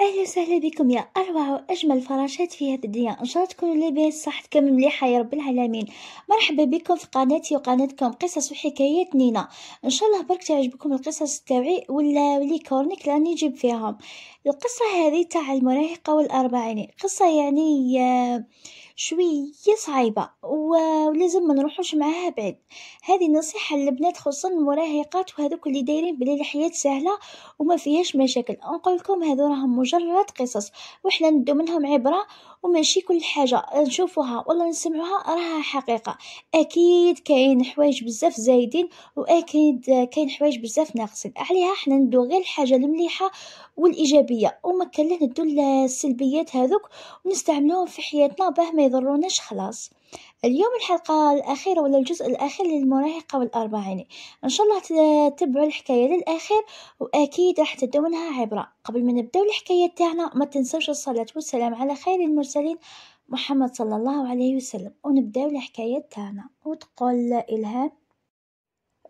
اهلا وسهلا بكم يا اروع واجمل فراشات في هذه الدنيا ان شاء الله تكونوا لاباس صحتكم مليحه يا رب العالمين مرحبا بكم في قناتي وقناتكم قصص وحكايات نينا ان شاء الله برك تعجبكم القصص تاعي ولا لي كورنيك راني نجيب فيهم القصة هذه تاع المراهقة والأربعينية قصة يعني آه، شوية صعيبة ولازم ما نروحوش معاها بعيد هذه نصيحة للبنات خصوصا المراهقات وهذوك اللي دايرين بلي الحياة سهلة وما فيهاش مشاكل نقول لكم هذو راهم مجرد قصص وحنا ندو منهم عبرة وماشي كل حاجه نشوفوها ولا نسمعوها راها حقيقه اكيد كاين حوايج بزاف زايدين واكيد كاين حوايج بزاف ناقصين عليها حنا ندو غير الحاجه المليحه والايجابيه وما كان ندو السلبيات هذوك ونستعملوهم في حياتنا باه ما يضروناش خلاص اليوم الحلقة الأخيرة ولا الجزء الأخير للمراهقة والأربعيني إن شاء الله تتبعوا الحكاية للأخير وأكيد راح تدونها عبرة قبل ما نبدأ الحكاية تاعنا ما تنسوش الصلاة والسلام على خير المرسلين محمد صلى الله عليه وسلم ونبدأ الحكاية تاعنا وتقول إلهام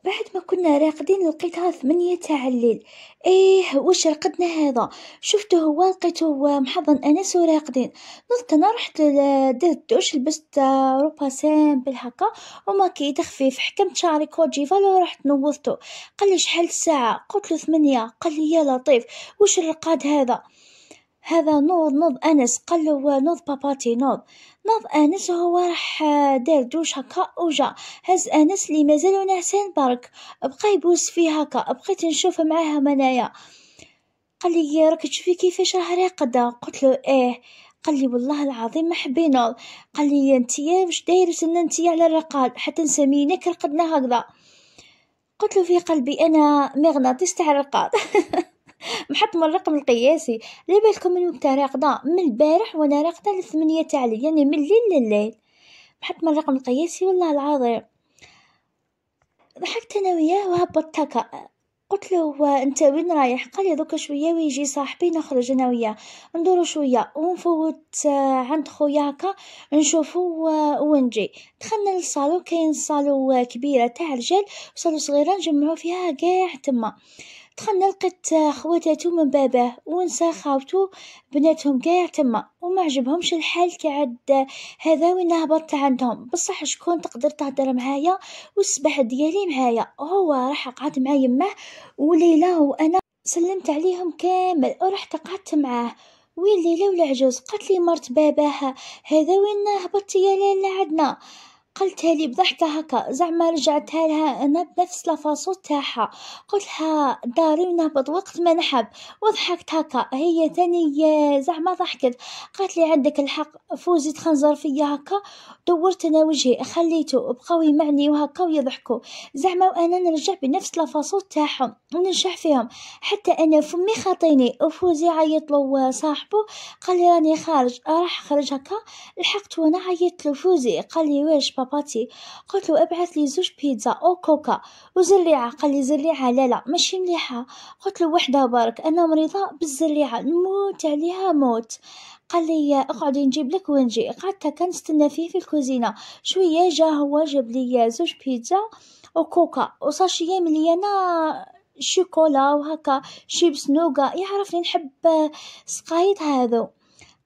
بعد ما كنا راقدين لقيتها ثمانية تاع الليل ايه وش رقدنا هذا شفته هو لقيته محضن انس وراقدين نضت انا رحت درت الدوش لبست روبا سامبل هكا وماكيت خفيف حكمت شعري كوجيفال ورحت نوضته قال لي شحال الساعة قلت له ثمانية قال لي يا لطيف وش الرقاد هذا هذا نوض نوض انس قال له نوض باباتي نوض نوض انس هو راح آه، دار دوش هكا وجا هز انس لي مازالو نعسان برك بقى يبوس فيه هكا بقيت نشوف معاها منايا قال لي راك تشوفي كيفاش راه راقده قلت له ايه قال لي والله العظيم ما حبينا قال لي انتيا واش دايره انتيا على الرقاد حتى نسمينك رقدنا هكذا قلت له في قلبي انا مغناطيس تاع الرقاد محطم الرقم القياسي على بالكم الوقت راقدة من البارح وانا راقدة للثمانية تاع الليل يعني من الليل لليل محطم الرقم القياسي والله العظيم ضحكت انا وياه وهبطت هكا قلت له انت وين رايح قال لي دوكا شويه ويجي صاحبي نخرج انا وياه ندورو شويه ونفوت عند خويا هكا نشوفو ونجي دخلنا للصالون كاين صالو كبيره تاع رجال وصالو صغيره نجمعو فيها كاع تما دخل لقيت خواتاتو من باباه ونسا خاوتو بناتهم كاع تما وما عجبهمش الحال كعد هذا وين هبطت عندهم بصح شكون تقدر تهدر معايا والسبح ديالي معايا هو راح قعد مع يماه وليلى وانا سلمت عليهم كامل ورحت قعدت معاه وين ليلى ولا عجوز قالت لي مرت باباها هذا وين هبطتي يا ليلى عندنا قلتها لي بضحكة هكا زعما رجعتها لها أنا بنفس لافاصو تاعها لها داري ونهبط وقت ما نحب وضحكت هكا هي تاني زعما ضحكت قالت لي عندك الحق فوزي تخنزر فيا هكا دورت أنا وجهي خليته بقوي معني وهكا ويضحكوا زعما وأنا نرجع بنفس لافاصو تاعهم ونرجع فيهم حتى أنا فمي خاطيني وفوزي عيط له صاحبه قال لي راني خارج راح خرج هكا لحقت وانا عيطت لفوزي قال لي واش بابا طلباتي قلت له ابعث لي زوج بيتزا أو كوكا وزلي قال لي زلي لا لا ماشي مليحة قلت له وحدة برك أنا مريضة بالزليعة نموت عليها موت قال لي اقعد نجيب لك ونجي قعدت كنستنى فيه في الكوزينه شويه جا هو جاب لي زوج بيتزا وكوكا وساشيه مليانه شوكولا وهكا شيبس نوغا يعرفني نحب سقايط هذو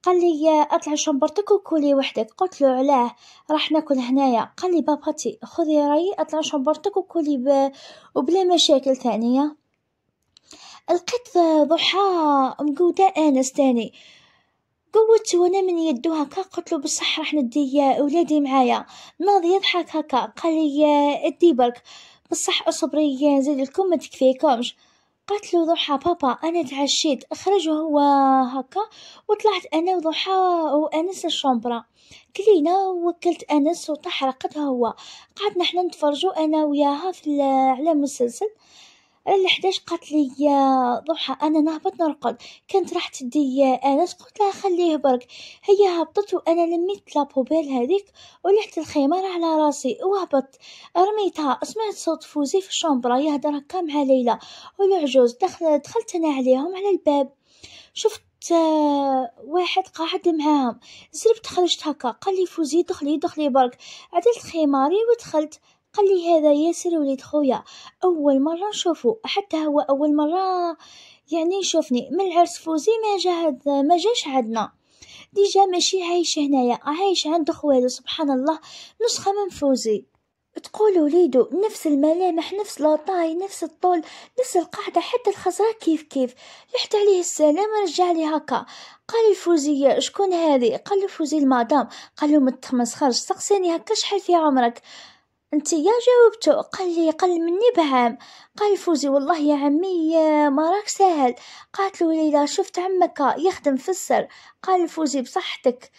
قال لي اطلع شمبرتك وكولي وحدك قلت له علاه راح ناكل هنايا قال لي باباتي خذي رايي اطلع شمبرتك وكولي ب... وبلا مشاكل ثانيه لقيت ضحى مقودة انس تاني قوت وانا من يدو هكا قلت له بصح راح ندي ولادي معايا ناضي يضحك هكا قال لي ادي برك بصح اصبري زيد لكم ما تكفيكمش قالت له ضحى بابا أنا تعشيت خرج هو هكا وطلعت أنا وضحى وأنس الشومبرا كلينا وكلت أنس وطاح هو قعدنا حنا نتفرجو أنا وياها في على مسلسل الحداش قالت لي ضحى انا نهبط نرقد كانت راح تدي انس قلت لها خليه برك هي هبطت وانا لميت لابوبيل هذيك ولحت الخمار على راسي وهبط رميتها سمعت صوت فوزي في الشومبرا يهدر هكا مع ليلى والعجوز دخل دخلت انا عليهم على الباب شفت واحد قاعد معاهم زربت خرجت هكا قال لي فوزي دخلي دخلي برك عدلت خماري ودخلت قال لي هذا ياسر وليد خويا اول مره نشوفه حتى هو اول مره يعني يشوفني من العرس فوزي ما جا ما جاش عندنا ديجا ماشي عايش هنايا عايش عند خوالو سبحان الله نسخه من فوزي تقول وليدو نفس الملامح نفس لاطاي نفس الطول نفس القاعدة حتى الخزرة كيف كيف لحت عليه السلام رجع لي هكا قال الفوزية شكون هذه قال الفوزي المدام قال له ما خرج سقساني هكا شحال في عمرك يا جاوبته قال لي قل مني بعام قال فوزي والله يا عمي ما راك ساهل قالت له ليلى شفت عمك يخدم في السر قال فوزي بصحتك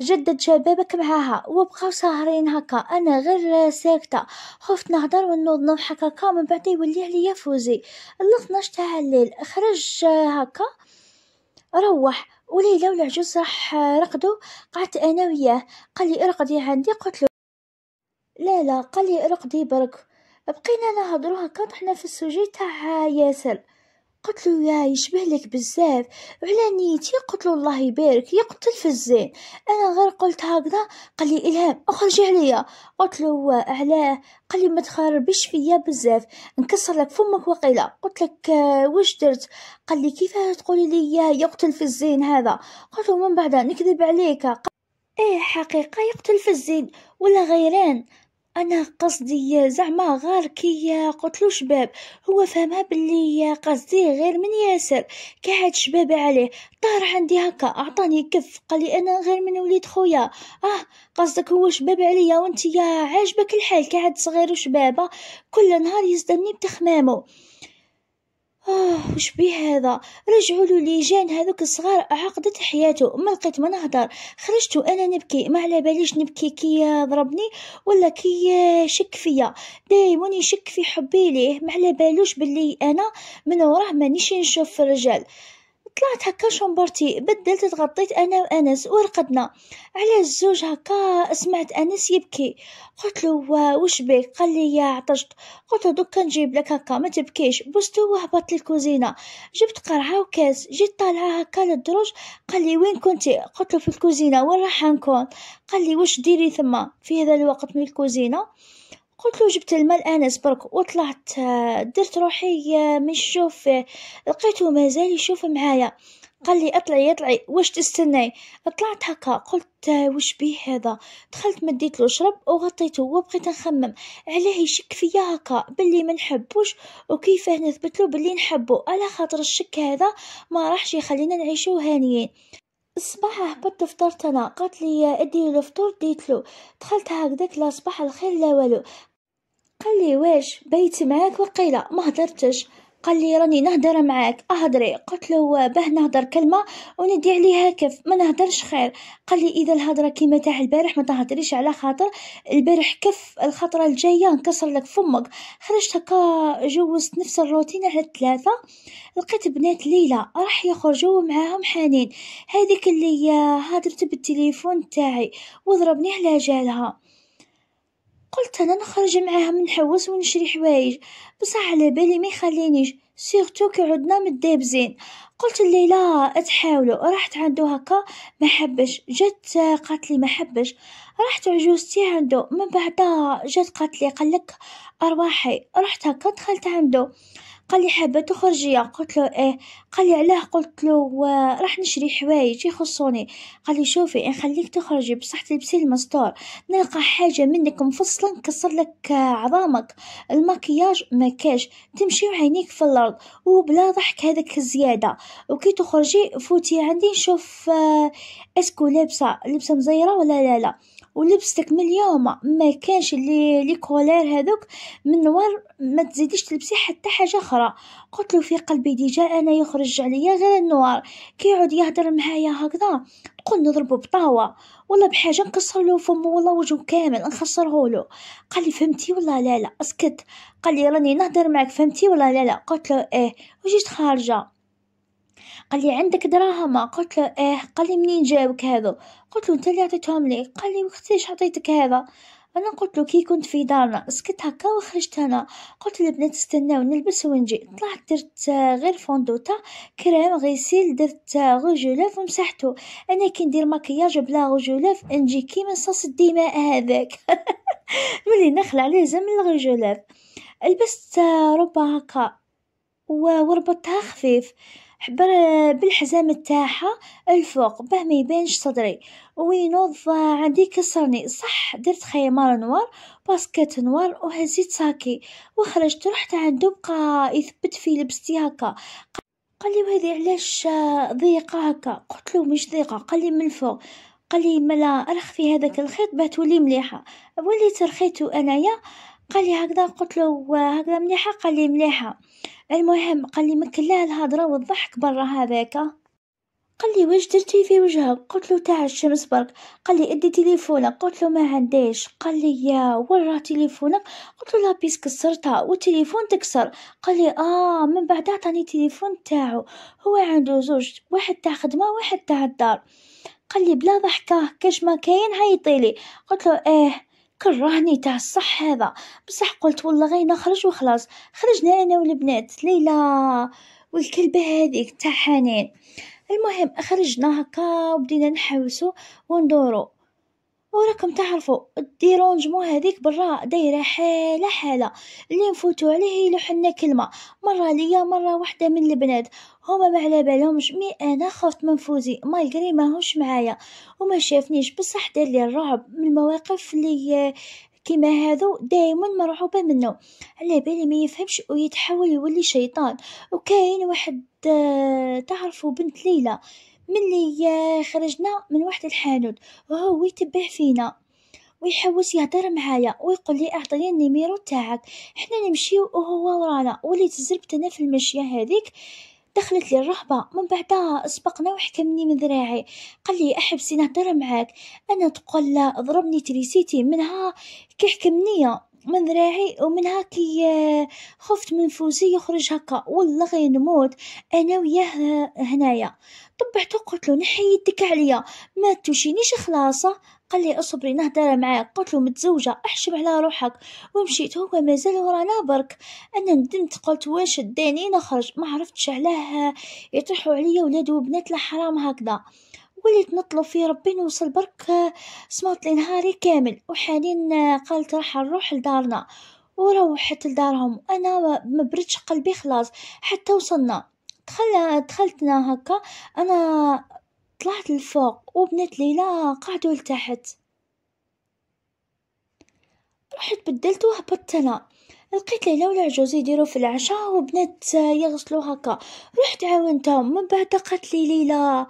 جدد شبابك معاها وبقاو ساهرين هكا انا غير ساكته خفت نهضر ونوض نضحك هكا من بعد يولي عليا فوزي ال 12 تاع الليل خرج هكا روح وليلى والعجوز راح رقدو قعدت انا وياه قال لي ارقدي عندي قلت له لا لا قال لي رقدي برك بقينا نهضروها كان حنا في السوجي تاع ياسر قلت له يا يشبه لك بزاف وعلى نيتي قلت له الله يبارك يقتل في الزين انا غير قلت هكذا قال لي الهام اخرجي عليا قلت له علاه قال لي ما تخربش فيا بزاف نكسر لك فمك وقيله قلت لك آه، واش درت قال لي كيفاه تقولي لي يقتل في الزين هذا قلت له من بعد نكذب عليك ايه حقيقه يقتل في الزين ولا غيران انا قصدي زعما غار كي قتلو شباب هو فهمها بلي قصدي غير من ياسر قعد شباب عليه طار عندي هكا اعطاني كف قال انا غير من وليد خويا اه قصدك هو شباب عليا وانت يا عاجبك الحال قاعد صغير وشبابه كل نهار يزدني بتخمامه آه وش بيه هذا رجعوا له جان هذوك الصغار عقدت حياته ما لقيت ما نهضر خرجت وانا نبكي ما على باليش نبكي كي ضربني ولا كي شك فيا دايما يشك في حبي ليه ما على بالوش باللي انا من وراه مانيش نشوف الرجال طلعت هكا شمبرتي بدلت تغطيت انا وانس ورقدنا على الزوج هكا سمعت انس يبكي قلت له واش بك قال لي يا عطشت قلت له دوكا نجيب لك هكا ما تبكيش بوزته وهبط للكوزينه جبت قرعه وكاس جيت طالعه هكا للدروج قال لي وين كنتي قلت له في الكوزينه وين راح نكون قال لي واش ديري ثما في هذا الوقت من الكوزينه قلت له جبت الماء الآن اصبرك وطلعت آه، درت روحي آه، منشوف آه، لقيته مازال يشوف معايا قال لي اطلعي اطلعي واش تستناي طلعت هكا قلت واش بيه هذا دخلت مديت له شرب وغطيته وبقيت نخمم علاه يشك فيا هكا باللي ما نحبوش وكيفاه نثبت له باللي نحبه على خاطر الشك هذا ما راحش يخلينا نعيشو هانيين الصباح هبطت فطرت انا قالت لي ادي الفطور ديت له دخلت هكذاك لا صباح الخير لا والو قال لي واش بيت معاك وقيله ما هدرتش قال لي راني نهدر معاك اهدري قلت له باه نهدر كلمه وندي عليها كيف ما نهدرش خير قال لي اذا الهضره كيما تاع البارح ما تهدريش على خاطر البارح كف الخطره الجايه نكسر لك فمك خرجت هكا جوزت نفس الروتين على الثلاثه لقيت بنات ليلى راح يخرجوا معاهم حنين هذيك اللي هدرت بالتليفون تاعي وضربني على جالها قلت انا نخرج معاها حوس ونشري حوايج بصح على بالي ما يخلينيش سيرتو كي عدنا مدابزين قلت ليلى اتحاولوا رحت عندو هكا ما حبش جات قالت لي ما حبش رحت عجوزتي عندو من بعد جات قالت لي قال لك ارواحي رحت هكا دخلت عندو قالي حابة تخرجي قلت له ايه قالي علاه قلت له راح نشري حوايج يخصوني قالي شوفي نخليك تخرجي بصح تلبسي المستور نلقى حاجة منك مفصلة نكسر لك عظامك المكياج ما كاش تمشي وعينيك في الارض وبلا ضحك هذاك الزيادة وكي تخرجي فوتي عندي نشوف آه، اسكو لابسة لبسة مزيرة ولا لا لا ولبستك من اليوم ما كانش لي لي كولير هذوك من ور ما تزيديش تلبسي حتى حاجه اخرى قلت له في قلبي ديجا انا يخرج عليا غير النوار كي يعود يهضر معايا هكذا نقول نضربه بطاوه ولا بحاجه نكسر له فمه ولا وجهه كامل نخسره له قال لي فهمتي ولا لا لا اسكت قال لي راني نهضر معك فهمتي ولا لا لا قلت له ايه وجيت خارجه قال لي عندك دراهم قلت له ايه قال لي منين جابك هذا قلت له انت اللي عطيتهم لي قال لي وقتاش عطيتك هذا انا قلت له كي كنت في دارنا سكت هكا وخرجت انا قلت للبنات استناو نلبس ونجي طلعت درت آه، غير فوندوتا كريم غيسيل درت غوجولاف آه، ومسحته انا كي ندير مكياج بلا غوجولاف نجي كيما صاص الدماء هذاك ملي نخلع لازم الغوجولاف لبست آه، ربع هكا وربطتها خفيف حبر آه، بالحزام تاعها الفوق باه ما يبانش صدري وينوض عندي كسرني صح درت خيمار نوار باسكت نوار وهزيت ساكي وخرجت رحت عنده بقى يثبت في لبستي هكا قال لي وهذي علاش آه، ضيقه هكا قلت له مش ضيقه قال لي من الفوق قال لي ملا ارخ في هذاك الخيط باه تولي مليحه وليت رخيت انايا قال لي هكذا قلت له هكذا مليحه قال لي مليحه المهم قال لي مكلاه الهضره والضحك برا هذاك قال لي واش درتي في وجهك قلت له تاع الشمس برك قال لي ادي تليفونك قلت له ما عنديش قال لي يا ورا تليفونك قلت له لابيس كسرتها والتليفون تكسر قال لي اه من بعد عطاني تليفون تاعو هو عنده زوج واحد تاع خدمه واحد تاع الدار قال لي بلا ضحكه كاش ما كاين عيطيلي قلت له ايه كرهني تاع الصح هذا بصح قلت والله غير نخرج وخلاص خرجنا انا والبنات ليلى والكلبه هذيك تاع حنين المهم خرجنا هكا وبدينا نحوسو وندورو وراكم تعرفوا الديرونجمو هذيك برا دايره حاله حاله اللي نفوتوا عليه يلوح لنا كلمه مره ليا مره واحده من البنات هما ما على بالهمش مي انا خفت من فوزي مالغري ماهوش معايا وما شافنيش بصح دار لي الرعب من المواقف اللي كيما هذو دائما مرعوبه منه على بالي ما يفهمش ويتحول يولي شيطان وكاين واحد آه، تعرفوا بنت ليلى ملي آه، خرجنا من واحد الحانوت وهو يتبع فينا ويحوس يهضر معايا ويقول لي اعطيني النيميرو تاعك حنا نمشيو وهو ورانا وليت زربت انا في المشيه هذيك دخلت لي الرهبة من بعدها سبقنا وحكمني من ذراعي قال لي احبسي نهضر معاك انا تقول لا ضربني تريسيتي منها كحكمنيه من ذراعي ومن هاكي آه، خفت من فوزي يخرج هكا والله غير نموت انا وياه آه، هنايا طبعته قلت له نحي يدك عليا ما توشينيش خلاصه قال لي اصبري نهدر معاك قلت له متزوجه احشب على روحك ومشيت هو مازال ورانا برك انا ندمت قلت واش داني نخرج ما عرفتش علاه آه، يطيحوا عليا ولاد وبنات الحرام هكذا وليت نطلب في ربي نوصل برك صمت لنهاري كامل وحاليا قالت راح نروح لدارنا وروحت لدارهم انا ما بردش قلبي خلاص حتى وصلنا دخل دخلتنا هكا انا طلعت للفوق وبنت ليلى قعدوا لتحت رحت بدلت وهبطت انا لقيت ليلى ولا عجوز يديروا في العشاء وبنت يغسلوا هكا رحت عاونتهم من بعد قالت لي ليلى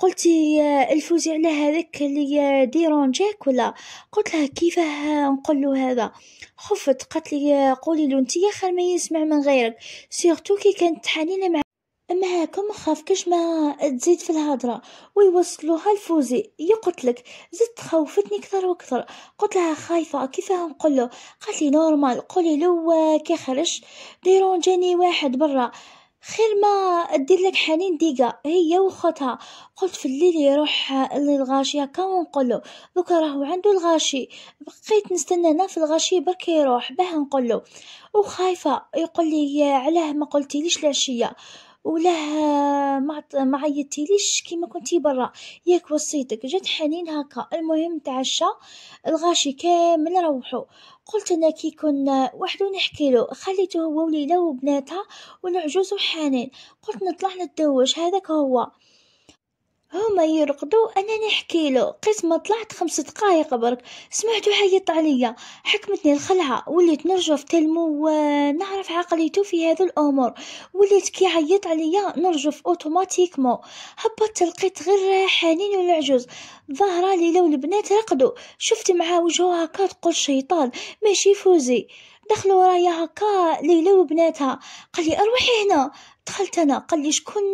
قلتي آه، الفوزي على هذاك اللي آه، ديرون جاك ولا قلت لها كيفاه نقول له هذا خفت قالت لي آه، قولي له انت خير ما يسمع من غيرك سيرتو كي كانت حنينه مع اما هاكم ما خافكش ما تزيد في الهضره ويوصلوها الفوزي يقتلك زدت خوفتني اكثر واكثر قلت لها خايفه كيفاه نقول له قالت لي نورمال قولي له كي خرج ديرون جاني واحد برا خير ما دير لك حنين ديكا هي وخوتها قلت في الليل يروح للغاشي هكا ونقولو دوكا راهو عندو الغاشي بقيت نستنى انا في الغاشي برك يروح باه نقولو وخايفه يقول لي علاه ما قلتيليش العشيه ولا ما ما عيطتيليش كيما كنتي برا ياك وصيتك جات حنين هكا المهم تعشى الغاشي كامل روحو قلت أنا كي كنا وحدو نحكي له خليته هو وليده وبناتها والعجوز وحنين قلت نطلع نتزوج هذاك هو هما يرقدوا انا نحكي له قيس ما طلعت خمس دقائق برك سمعتو حيط عليا حكمتني الخلعه وليت نرجف تلمو نعرف عقليتو في هذو الامور وليت كي عيط عليا نرجف اوتوماتيكمو هبطت لقيت غير حنين والعجوز ظاهره لي لو البنات رقدوا شفت مع وجهه هكا تقول شيطان ماشي فوزي دخلوا ورايا هكا ليلى وبناتها قال لي اروحي هنا دخلت انا قال لي شكون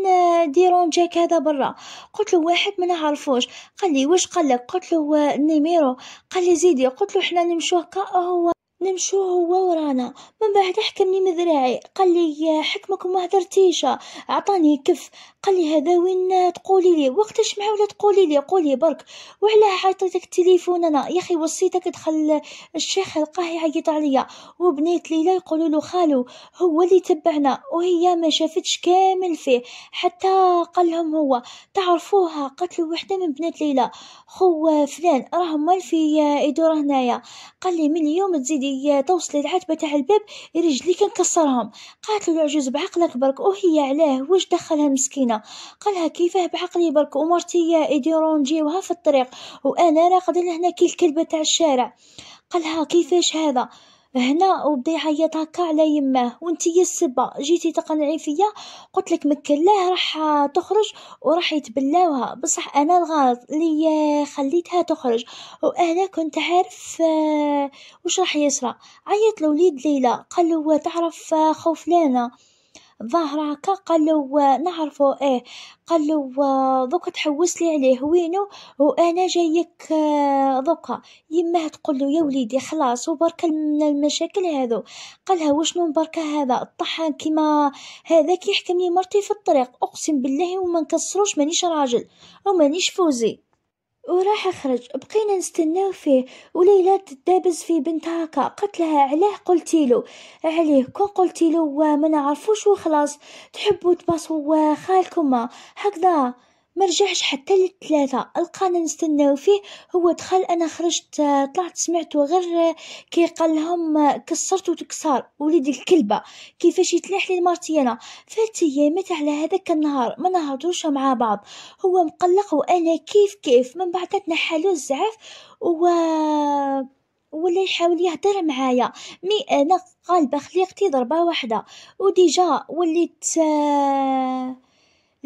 جاك هذا برا قلت له واحد ما نعرفوش قال لي واش قال لك قلت له النيميرو قال لي زيدي قلت له حنا نمشوا هكا هو نمشو هو ورانا من بعد حكمني من ذراعي قال لي حكمك وما هدرتيش عطاني كف قال لي هذا وين تقولي لي وقتاش معاه ولا تقولي لي قولي برك وعلاه عيطيتك التليفون انا يا اخي وصيتك دخل الشيخ لقاه يعيط عليا وبنيت ليلى يقولوا له خالو هو اللي تبعنا وهي ما شافتش كامل فيه حتى قال لهم هو تعرفوها قتلوا وحده من بنات ليلى خو فلان راهم مال في يدور هنايا قال لي من يوم تزيدي اللي توصلي العتبة تاع الباب رجلي كنكسرهم قالت له العجوز بعقلك برك وهي علاه واش دخلها مسكينة قالها كيفاه بعقلي برك ومرتي يديرون جيوها في الطريق وانا راقد لهنا كي الكلبة تاع الشارع قالها كيفاش هذا هنا وبدا يعيط هكا على يماه وانتي السبه جيتي تقنعي فيا قلت لك مكلاه راح تخرج وراح يتبلاوها بصح انا الغلط اللي خليتها تخرج وانا كنت عارف آه، واش راح يصرى عيط لوليد ليلى قال له تعرف آه، خوفلانه ظاهرة هكا قالو نعرفو ايه قالو دوكا تحوسلي عليه وينو وانا جايك دوكا يماه تقولو يا وليدي خلاص وبرك من المشاكل هذو قالها وشنو بركة هذا الطحان كيما هذا كيحكم لي مرتي في الطريق اقسم بالله وما نكسروش مانيش راجل ومانيش فوزي وراح أخرج بقينا نستناو فيه وليلى تدابز في بنت هاكا قلت لها علاه قلتي له عليه كون قلتي له وما نعرفوش وخلاص تحبوا تباصوا خالكما هكذا ما رجعش حتى للثلاثة القانا نستناو فيه هو دخل انا خرجت طلعت سمعتو غير كي قال لهم كسرت وتكسر وليد الكلبه كيفاش يتلاح لي مرتي انا فات ايامات على هذاك النهار ما نهضروش مع بعض هو مقلق وانا كيف كيف من بعد تنحالو الزعف و ولا يحاول يهدر معايا مي انا قالبه خليقتي ضربه واحده وديجا وليت آه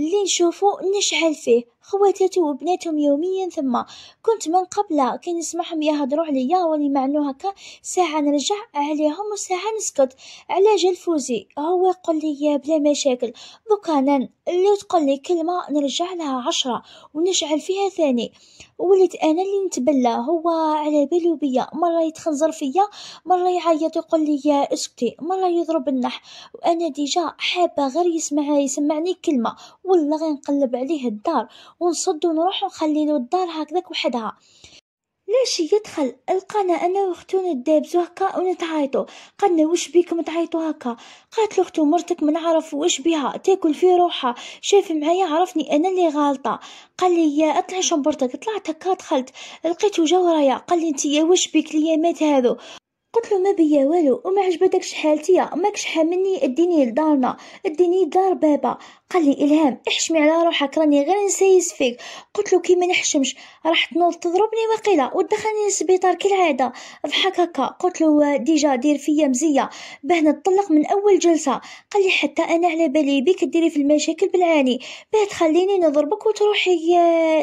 اللي نشوفو نشعل فيه خواتاتو وبناتهم يوميا ثما كنت من قبل كي نسمعهم يهضروا عليا واني معنو هكا ساعة نرجع عليهم وساعة نسكت على جال فوزي هو يقول لي بلا مشاكل دوكا انا اللي تقول لي كلمة نرجع لها عشرة ونشعل فيها ثاني وليت انا اللي نتبلى هو على بالو بيا مره يتخنزر فيا مره يعيط يقول لي اسكتي مره يضرب النح وانا ديجا حابه غير يسمع يسمعني كلمه ولا غنقلب عليه الدار ونصد ونروح ونخلي له الدار هكذاك وحدها ليش يدخل لقانا انا واختو ندابزو هكا ونتعايطو قالنا وش بيكم تعيطو هكا قالت اختو مرتك ما نعرف وش بيها تاكل في روحها شاف معايا عرفني انا اللي غالطه قال لي يا اطلع شنبرتك طلعت هكا دخلت لقيتو جا ورايا قال لي انت يا وش بيك ليامات هذو قلت له ما بيا والو وما عجبتكش حالتي ماكش حاملني اديني لدارنا اديني دار بابا قال لي الهام احشمي على روحك راني غير نسيس فيك قلت له كي ما نحشمش راح تنوض تضربني وقيله وتدخلني للسبيطار كالعاده ضحك هكا قلت له ديجا دير فيا مزيه باه نطلق من اول جلسه قال لي حتى انا على بالي بك ديري في المشاكل بالعاني باه تخليني نضربك وتروحي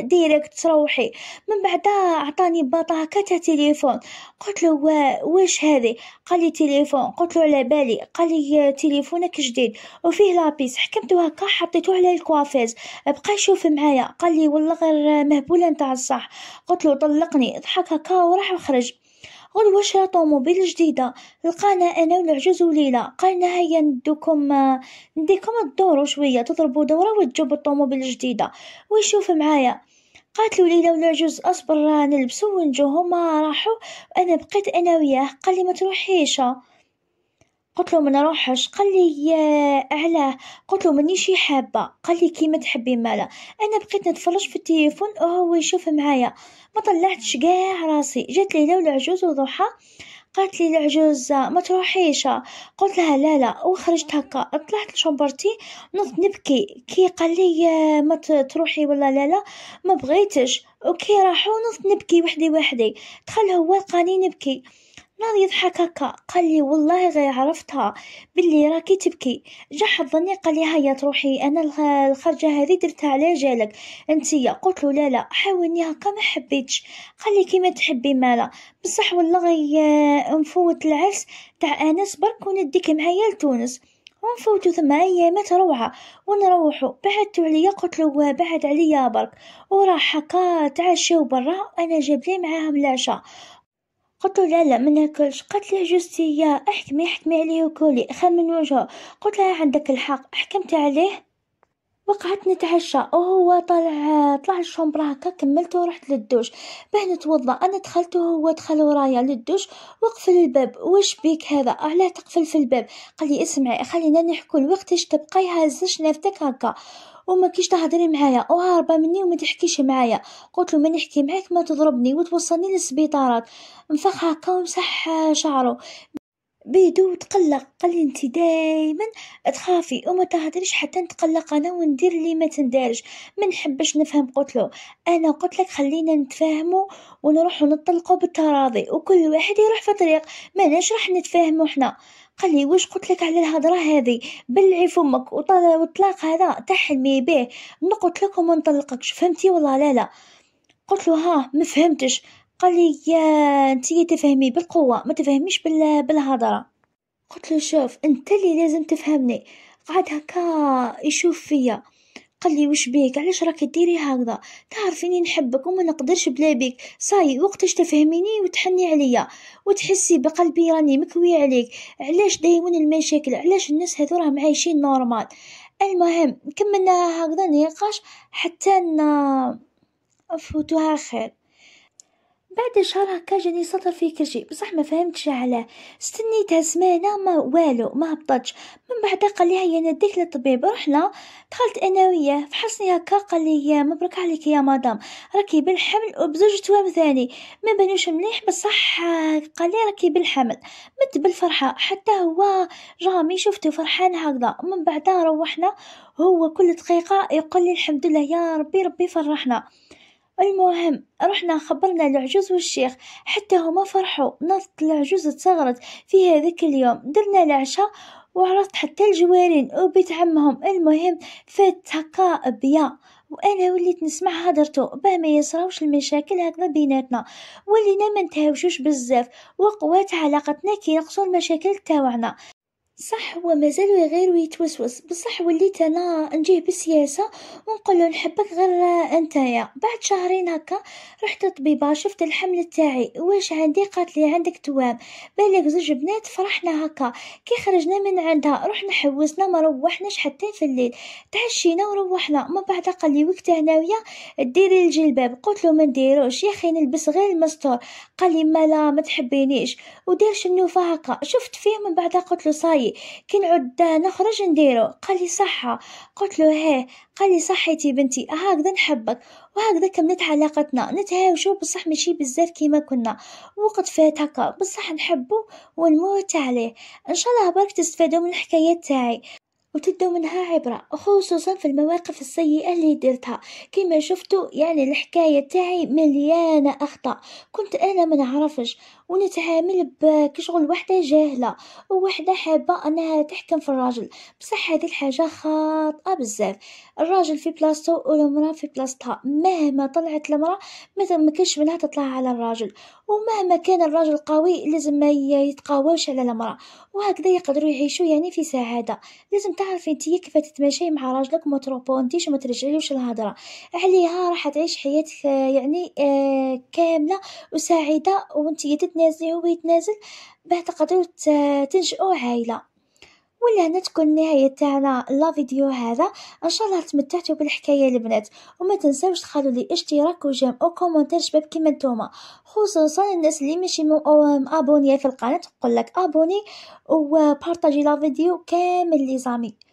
ديريكت آه، تروحي من بعدها عطاني باطا هكا تليفون قلت له واش واش هذه قال لي تليفون قلت له على بالي قال لي تليفونك جديد وفيه لابيس حكمته هكا حطيته على الكوافيز بقى يشوف معايا قال لي والله غير مهبوله نتاع الصح قلت له طلقني ضحك هكا وراح وخرج قول واش راه طوموبيل جديدة لقانا أنا والعجوز وليلى قالنا هيا ندوكم نديكم الدور شوية تضربوا دورة وتجيبوا الطوموبيل الجديدة ويشوف معايا قالت له ليلى ولا جوز أصبر راه نلبسو ونجو هما راحو انا بقيت أنا وياه قال لي ما تروحيش قلت له ما نروحش قال لي علاه قلت له مانيش حابه قال لي كيما تحبي مالا انا بقيت نتفرج في التليفون وهو يشوف معايا ما طلعتش كاع راسي جات ليلى والعجوز وضحى قالت لي العجوزة ما تروحيش قلت لها لا لا وخرجت هكا طلعت لشومبرتي نضت نبكي كي قال لي آه، ما تروحي ولا لا لا ما بغيتش اوكي راحوا نضت نبكي وحدي وحدي دخل هو لقاني نبكي ناض يضحك هكا قال لي والله غير عرفتها بلي راكي تبكي جا حضني قال لي هيا تروحي انا الخرجه هذه درتها على جالك انتيا قلت له لا لا حاولني هكا ما حبيتش قال لي كيما تحبي مالا بصح والله غي آه، نفوت العرس تاع انس برك ونديك معايا لتونس ونفوتو ثم ايامات روعه ونروحو بعدتو عليا قلت له آه، بعد عليا برك وراح هكا تعشاو برا انا جاب لي معاهم العشاء قلت له لا لا ما ناكلش قالت له جوستي يا احكمي احكمي عليه وكولي خير من وجهه قلت لها عندك الحق حكمت عليه وقعت نتعشى وهو طلع طلع الشومبرا هكا كملت ورحت للدوش باه نتوضا انا دخلت وهو دخل ورايا للدوش وقفل الباب واش بيك هذا علاه تقفل في الباب قال لي اسمعي خلينا نحكوا الوقت اش تبقاي هازش نفتك هكا وما كيش تهضري معايا وهاربه مني وما تحكيش معايا قلت له ما نحكي معاك ما تضربني وتوصلني للسبيطارات نفخ هكا ومسح شعره بيدو تقلق قال لي انت دائما تخافي وما تهضريش حتى نتقلق انا وندير لي ما تندارش ما نحبش نفهم قلت له انا قلت لك خلينا نتفاهموا ونروحوا نطلقوا بالتراضي وكل واحد يروح في طريق ما راح نتفاهموا حنا قال لي واش قلت لك على الهضره هذه بلعي فمك وطلاق هذا تحلمي به نقلت لك ونطلقك فهمتي والله لا لا قلت له ها ما فهمتش قال لي يا انتي تفهمي بالقوه ما تفهميش بال... بالهضره قلت له شوف انت اللي لازم تفهمني قعد هكا يشوف فيا قال لي وش بيك علاش راكي ديري هكذا تعرفيني نحبك وما نقدرش بلا بيك صاي وقتاش تفهميني وتحني عليا وتحسي بقلبي راني مكوي عليك علاش دايما المشاكل علاش الناس هذو راهم عايشين نورمال المهم كملنا هكذا نقاش حتى ان فوتوها خير بعد شهر هكا جاني سطر في كل شيء بصح ما فهمتش علاه استنيتها زمانة ما والو ما هبطتش من بعد قال لي هيا نديك للطبيب رحنا دخلت انا وياه فحصني هكا قال لي مبروك عليك يا مدام راكي بالحمل وبزوج توام ثاني ما بانوش مليح بصح قال لي راكي بالحمل مت بالفرحة حتى هو رامي شفته فرحان هكذا من بعدها روحنا هو كل دقيقة يقول لي الحمد لله يا ربي ربي فرحنا المهم رحنا خبرنا العجوز والشيخ حتى هما فرحوا نظت العجوز تصغرت في هذاك اليوم درنا العشاء وعرضت حتى الجوارين وبيت عمهم المهم فات هكا بيا وانا وليت نسمع هدرته باه ما يصراوش المشاكل هكذا بيناتنا ولينا ما نتهاوشوش بزاف وقوات علاقتنا كي نقصوا المشاكل تاوعنا صح هو مازال يغير يتوسوس بصح وليت انا نجيه بالسياسه ونقول له نحبك غير انتيا بعد شهرين هكا رحت طبيبة شفت الحمل تاعي واش عندي قالت لي عندك توام بالك زوج بنات فرحنا هكا كي خرجنا من عندها رحنا حوسنا ما روحناش حتى في الليل تعشينا وروحنا من بعد قال لي وقت هناويه ديري الجلباب قلت له ما نديروش يا اخي نلبس غير المستور قال لي ما لا ما تحبينيش ودير شنو هكا شفت فيه من بعد قلت له صاي كي نعد نخرج نديرو قال لي صحة قلت له هيه قال لي صحيتي بنتي آه، هكذا نحبك وهكذا كملت علاقتنا نتهاوشو بصح ماشي بزاف كيما كنا وقت فات هكا بصح نحبو ونموت عليه ان شاء الله برك تستفادوا من الحكايات تاعي وتدو منها عبرة خصوصا في المواقف السيئة اللي درتها كما شفتوا يعني الحكاية تاعي مليانة أخطاء كنت أنا ما نعرفش ونتعامل كشغل وحده جاهله وحده حابه انها تحكم في الراجل بصح هذه الحاجه خاطئه بزاف الراجل في بلاصتو والمراه في بلاصتها مهما طلعت المراه مثلا ما كانش منها تطلع على الراجل ومهما كان الراجل قوي لازم ما يتقاوش على المراه وهكذا يقدروا يعيشوا يعني في سعاده لازم تعرفي انت كيف تتماشي مع راجلك وما تروبونتيش وما ترجعيوش الهضره عليها راح تعيش حياتك آه، يعني آه، كامله وسعيده وانت تتماشي يتنازل يتنازل باه تقدروا تنشئوا عائله ولهنا تكون النهاية تاعنا لا فيديو هذا ان شاء الله تمتعتوا بالحكاية البنات وما تنساوش تخلوا لي اشتراك وجيم او كومونتير شباب كيما نتوما خصوصا الناس اللي ماشي مابونيه في القناة نقول لك ابوني وبارطاجي لا فيديو كامل لي زامي